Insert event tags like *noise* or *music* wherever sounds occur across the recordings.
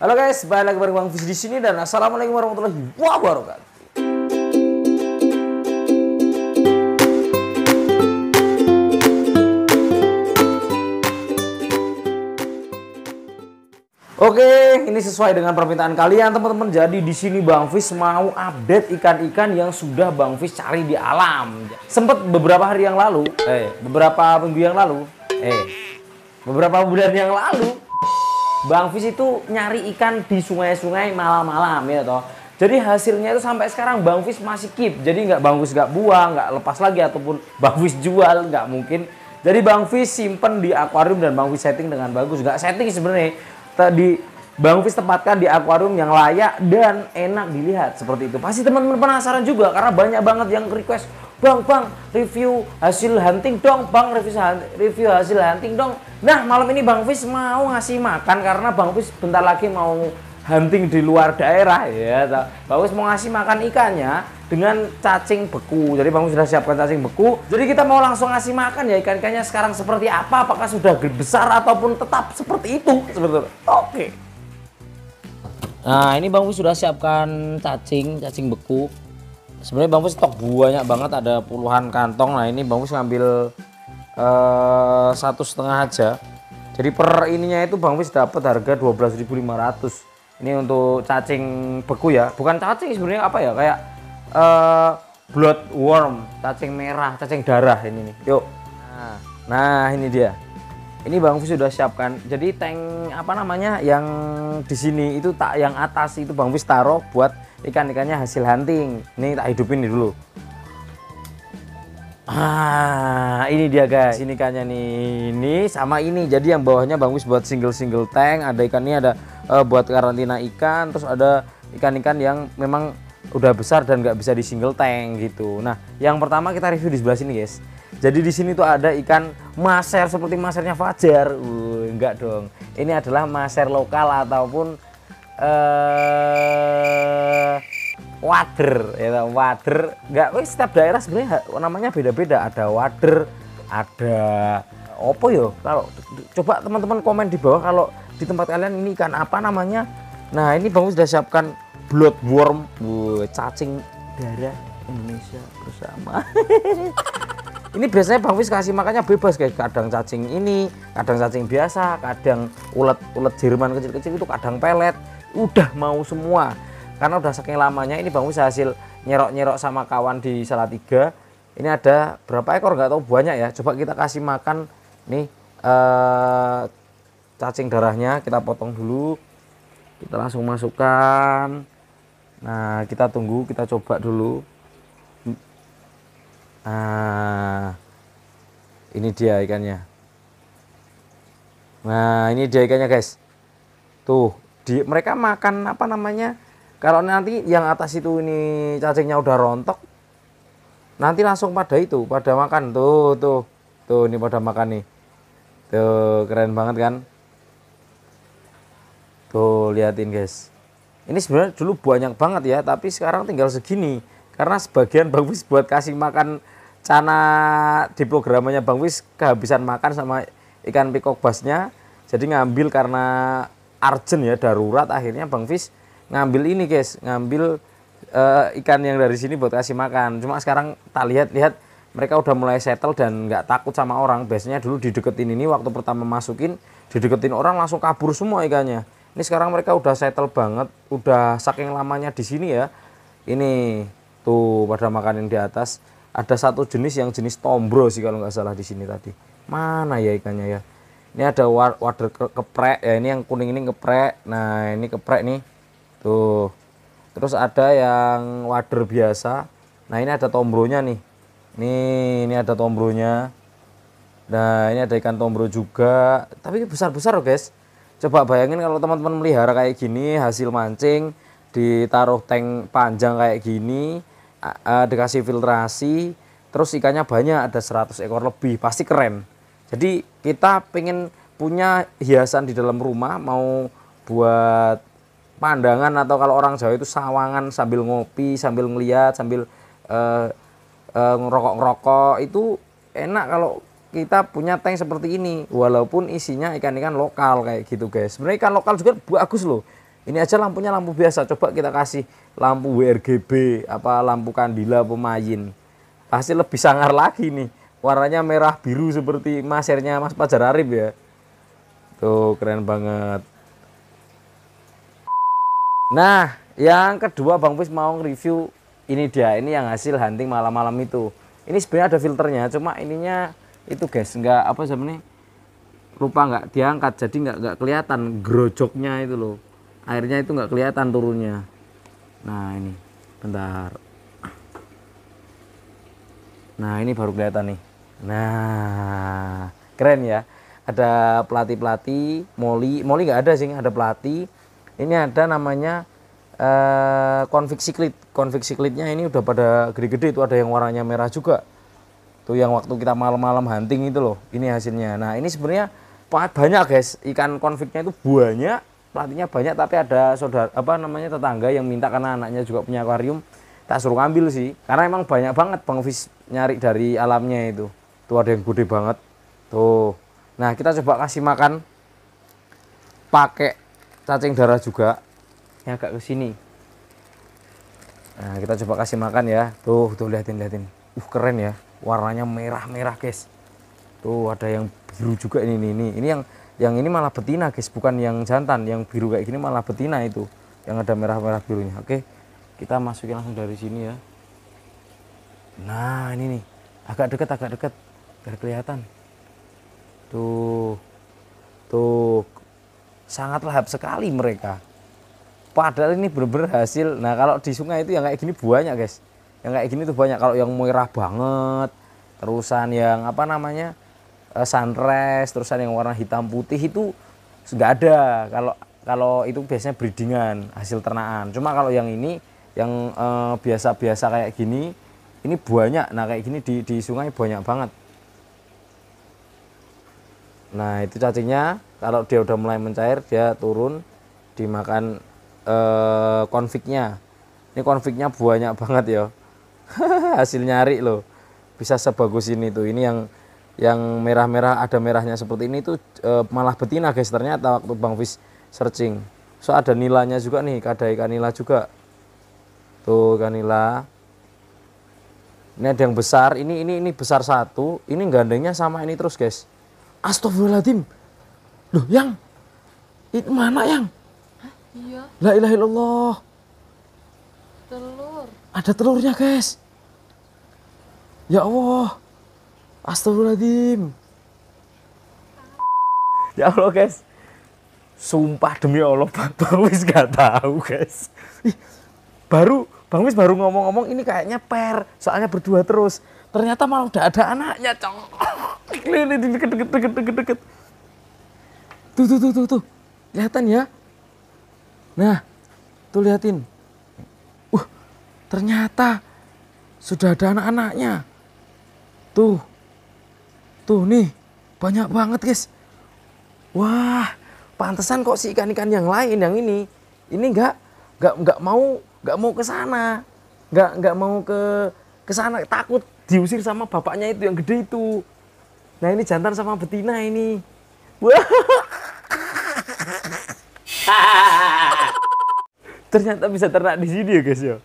Halo guys, balik lagi bareng Bang Fis di sini dan assalamualaikum warahmatullahi wabarakatuh. Oke, ini sesuai dengan permintaan kalian teman-teman. Jadi di sini Bang Fis mau update ikan-ikan yang sudah Bang Fis cari di alam. Sempet beberapa hari yang lalu, eh beberapa minggu yang lalu, eh beberapa bulan yang lalu Bang Fis itu nyari ikan di sungai-sungai malam-malam ya toh. Jadi hasilnya itu sampai sekarang Bang Fis masih keep. Jadi nggak Bang Fis nggak buang, nggak lepas lagi ataupun Bang Fis jual nggak mungkin. Jadi Bang Fis simpen di akuarium dan Bang Fis setting dengan bagus. Nggak setting sebenarnya. Tadi Bang Fis tempatkan di akuarium yang layak dan enak dilihat seperti itu. Pasti teman-teman penasaran juga karena banyak banget yang request Bang, bang, review hasil hunting dong, bang, review, review hasil hunting dong. Nah, malam ini Bang Fis mau ngasih makan karena Bang Fis bentar lagi mau hunting di luar daerah ya. Bang Fis mau ngasih makan ikannya dengan cacing beku. Jadi Bang Fis sudah siapkan cacing beku. Jadi kita mau langsung ngasih makan ya ikan-ikannya sekarang seperti apa? Apakah sudah besar ataupun tetap seperti itu? Sebetulnya. Oke. Nah, ini Bang Fis sudah siapkan cacing, cacing beku sebenarnya bang Fus stok banyak banget ada puluhan kantong nah ini bang Fus ngambil eh, satu setengah aja jadi per ininya itu bang Fus dapat harga 12.500 ini untuk cacing beku ya bukan cacing sebenarnya apa ya kayak uh, eh, blood worm cacing merah cacing darah ini nih yuk nah, nah ini dia ini Bang Fis sudah siapkan. Jadi tank apa namanya yang di sini itu tak yang atas itu Bang Fis taruh buat ikan-ikannya hasil hunting. Ini tak hidupin dulu. Ah, ini dia guys. Ini ikannya nih. Ini sama ini. Jadi yang bawahnya Bang Fis buat single-single tank, ada ikan ini ada uh, buat karantina ikan, terus ada ikan-ikan yang memang udah besar dan nggak bisa di single tank gitu. Nah, yang pertama kita review di sebelah sini guys. Jadi di sini tuh ada ikan maser seperti masernya Fajar. Uh, enggak dong. Ini adalah maser lokal ataupun uh, wader ya wader enggak setiap daerah sebenarnya namanya beda-beda ada wader ada opo yo ya? kalau coba teman-teman komen di bawah kalau di tempat kalian ini ikan apa namanya nah ini bang sudah siapkan blood worm, uh, cacing darah Indonesia bersama *laughs* ini biasanya Bang Fis kasih makannya bebas kayak kadang cacing ini, kadang cacing biasa, kadang ulet-ulet Jerman kecil-kecil itu kadang pelet, udah mau semua. Karena udah saking lamanya ini Bang Fis hasil nyerok-nyerok sama kawan di Salatiga. Ini ada berapa ekor nggak tahu banyak ya. Coba kita kasih makan nih eh, cacing darahnya kita potong dulu. Kita langsung masukkan. Nah, kita tunggu, kita coba dulu. Nah, ini dia ikannya nah ini dia ikannya guys tuh di mereka makan apa namanya kalau nanti yang atas itu ini cacingnya udah rontok nanti langsung pada itu pada makan tuh tuh tuh ini pada makan nih tuh keren banget kan tuh liatin guys ini sebenarnya dulu banyak banget ya tapi sekarang tinggal segini karena sebagian *laughs* bagus buat kasih makan Cana di programnya Bang Wis kehabisan makan sama ikan pikok basnya. Jadi ngambil karena arjen ya darurat akhirnya Bang Wis ngambil ini guys, ngambil uh, ikan yang dari sini buat kasih makan. Cuma sekarang tak lihat-lihat mereka udah mulai settle dan nggak takut sama orang. Biasanya dulu dideketin ini waktu pertama masukin, dideketin orang langsung kabur semua ikannya. Ini sekarang mereka udah settle banget, udah saking lamanya di sini ya. Ini tuh pada makanin di atas ada satu jenis yang jenis tombro sih kalau nggak salah di sini tadi mana ya ikannya ya ini ada wader keprek ya ini yang kuning ini keprek nah ini keprek nih tuh terus ada yang wader biasa nah ini ada tombronya nih nih ini ada tombronya nah ini ada ikan tombro juga tapi besar-besar loh guys coba bayangin kalau teman-teman melihara kayak gini hasil mancing ditaruh tank panjang kayak gini uh, dikasih filtrasi terus ikannya banyak ada 100 ekor lebih pasti keren jadi kita pengen punya hiasan di dalam rumah mau buat pandangan atau kalau orang Jawa itu sawangan sambil ngopi sambil ngeliat sambil uh, uh, ngerokok-ngerokok itu enak kalau kita punya tank seperti ini walaupun isinya ikan-ikan lokal kayak gitu guys sebenarnya ikan lokal juga bagus loh ini aja lampunya lampu biasa coba kita kasih lampu WRGB apa lampu kandila pemain pasti lebih sangar lagi nih warnanya merah biru seperti masernya Mas Pajar Arif ya tuh keren banget nah yang kedua Bang Pis mau review ini dia ini yang hasil hunting malam-malam itu ini sebenarnya ada filternya cuma ininya itu guys enggak apa sebenarnya lupa enggak diangkat jadi enggak nggak kelihatan grojoknya itu loh airnya itu nggak kelihatan turunnya nah ini bentar nah ini baru kelihatan nih nah keren ya ada pelatih pelatih molly molly nggak ada sih ada pelatih ini ada namanya eh, konflik siklit konflik siklitnya ini udah pada gede-gede itu ada yang warnanya merah juga tuh yang waktu kita malam-malam hunting itu loh ini hasilnya nah ini sebenarnya banyak guys ikan konfliknya itu banyak pelatihnya banyak tapi ada saudara apa namanya tetangga yang minta karena anaknya juga punya akuarium tak suruh ngambil sih karena emang banyak banget pengvis nyari dari alamnya itu tuh ada yang gede banget tuh nah kita coba kasih makan pakai cacing darah juga yang agak kesini nah kita coba kasih makan ya tuh tuh liatin liatin uh keren ya warnanya merah merah guys tuh ada yang biru juga ini ini ini, ini yang yang ini malah betina guys bukan yang jantan yang biru kayak gini malah betina itu yang ada merah-merah birunya oke kita masukin langsung dari sini ya nah ini nih agak deket agak deket biar kelihatan tuh tuh sangat lahap sekali mereka padahal ini bener-bener hasil nah kalau di sungai itu yang kayak gini banyak guys yang kayak gini tuh banyak kalau yang merah banget terusan yang apa namanya uh, sunrise terusan yang warna hitam putih itu sudah ada kalau kalau itu biasanya breedingan hasil ternaan cuma kalau yang ini yang eh, biasa-biasa uh, kayak gini ini banyak nah kayak gini di, di sungai banyak banget nah itu cacingnya kalau dia udah mulai mencair dia turun dimakan uh, eh, konfliknya ini konfliknya banyak banget ya *laughs* hasil nyari loh bisa sebagus ini tuh ini yang yang merah-merah ada merahnya seperti ini itu e, eh, malah betina guys ternyata waktu Bang Fis searching. So ada nilainya juga nih, ada ikan nila juga. Tuh ikan nila. Ini ada yang besar, ini ini ini besar satu, ini gandengnya sama ini terus guys. Astagfirullahaladzim. Loh, yang itu mana yang? Hah, iya. La ilaha Telur. Ada telurnya, guys. Ya Allah. Astagfirullahaladzim. Ya Allah guys, sumpah demi Allah Bang Wis gak tahu guys. Ih, baru Bang Wis baru ngomong-ngomong ini kayaknya per, soalnya berdua terus. Ternyata malah udah ada anaknya, cong. Lili deket deket deket deket deket. Tuh tuh tuh tuh tuh. Kelihatan ya? Nah, tuh liatin. Uh, ternyata sudah ada anak-anaknya. Tuh. Tuh nih, banyak banget guys. Wah, pantesan kok si ikan-ikan yang lain yang ini. Ini nggak nggak nggak mau nggak mau ke sana. Nggak nggak mau ke ke sana takut diusir sama bapaknya itu yang gede itu. Nah, ini jantan sama betina ini. Wah. *laughs* Ternyata bisa ternak di sini ya guys ya.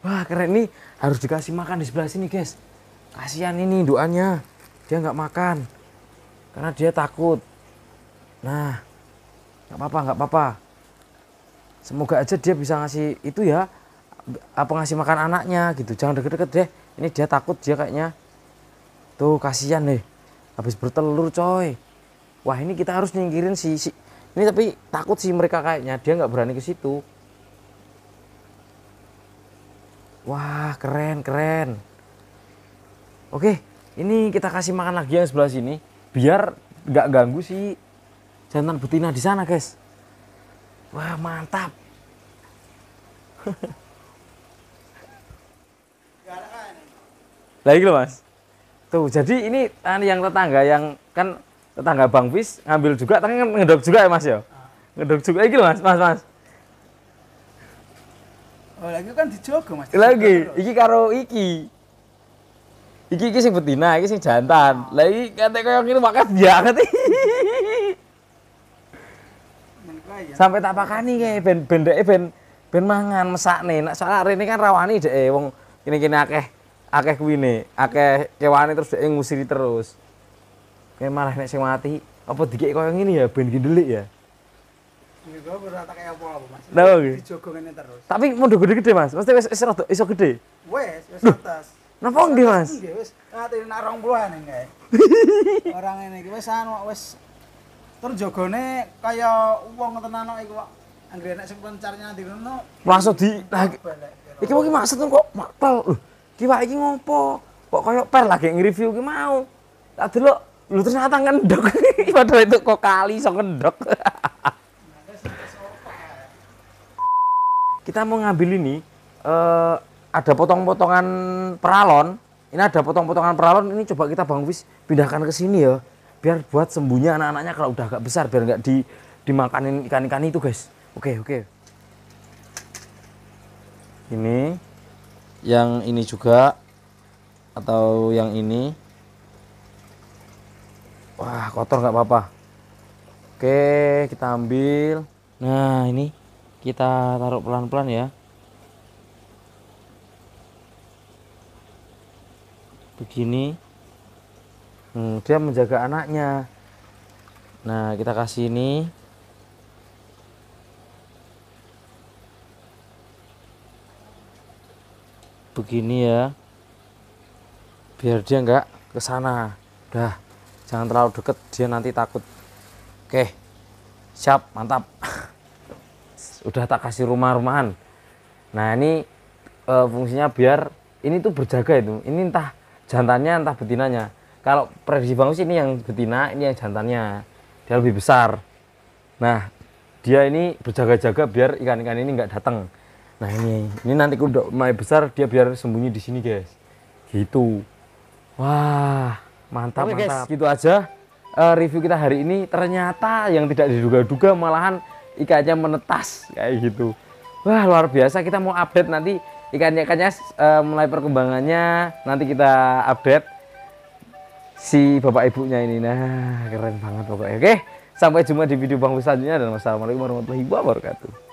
Wah keren nih harus dikasih makan di sebelah sini guys. Kasihan ini doanya dia nggak makan karena dia takut nah nggak apa-apa nggak apa-apa semoga aja dia bisa ngasih itu ya apa ngasih makan anaknya gitu jangan deket-deket deh ini dia takut dia kayaknya tuh kasihan deh habis bertelur coy wah ini kita harus nyingkirin si, si ini tapi takut sih mereka kayaknya dia nggak berani ke situ wah keren keren oke ini kita kasih makan lagi yang sebelah sini biar nggak ganggu si jantan betina di sana guys wah mantap lagi *laughs* loh mas tuh jadi ini yang tetangga yang kan tetangga bang Fis ngambil juga tapi kan ngedok juga ya mas ya ngedok juga lagi loh mas mas mas oh lagi kan dijogo mas lagi iki karo iki iki iki sing betina, iki sing jantan. Lah iki kate koyo ngene ya banget. Sampai tak pakani kayak ben bendeke ben ben mangan mesakne. Nak soal rene kan rawani dhek wong kene-kene akeh akeh kuwine, akeh kewane terus dek ngusiri terus. Kayak malah nek sing mati apa dikek koyo ngene ya ben gendelik ya. Nggak ora tak kaya apa-apa, Mas. Nah, okay. Dijogo ngene terus. Tapi mundur gede-gede, Mas. Mesti wis iso gede. Wes, wis atas. Napa ndi, Mas? Wis ngatine ah, nak 20-an engke. *laughs* Orang ngene iki wis anu wis terjogone kaya wong tenan iku kok. Anggere nek sing pencarnya ndi ngono. Nah, ya, maksud di Iki mau ki maksud kok maktal. Lho, ki wae iki ngopo? Kok kaya per lagi nge-review ki mau. Tak delok lu terus nata ngendok. *laughs* Padahal itu kok kali so ngendok. Nah, Kita mau ngambil ini eh uh, ada potong-potongan peralon ini ada potong-potongan peralon ini coba kita bang Wis pindahkan ke sini ya biar buat sembuhnya anak-anaknya kalau udah agak besar biar nggak di dimakanin ikan-ikan itu guys oke oke ini yang ini juga atau yang ini wah kotor nggak apa-apa oke kita ambil nah ini kita taruh pelan-pelan ya begini hmm, dia menjaga anaknya nah kita kasih ini begini ya biar dia enggak ke sana dah jangan terlalu deket dia nanti takut oke siap mantap *laughs* udah tak kasih rumah-rumahan nah ini e, fungsinya biar ini tuh berjaga itu ini entah jantannya entah betinanya kalau prediksi bagus ini yang betina ini yang jantannya dia lebih besar nah dia ini berjaga-jaga biar ikan-ikan ini nggak datang nah ini ini nanti udah mulai besar dia biar sembunyi di sini guys gitu wah mantap Oke, mantap gitu aja uh, review kita hari ini ternyata yang tidak diduga-duga malahan ikannya menetas kayak gitu wah luar biasa kita mau update nanti ikan-ikannya uh, eh, mulai perkembangannya nanti kita update si bapak ibunya ini nah keren banget pokoknya oke sampai jumpa di video bangku selanjutnya dan wassalamualaikum warahmatullahi wabarakatuh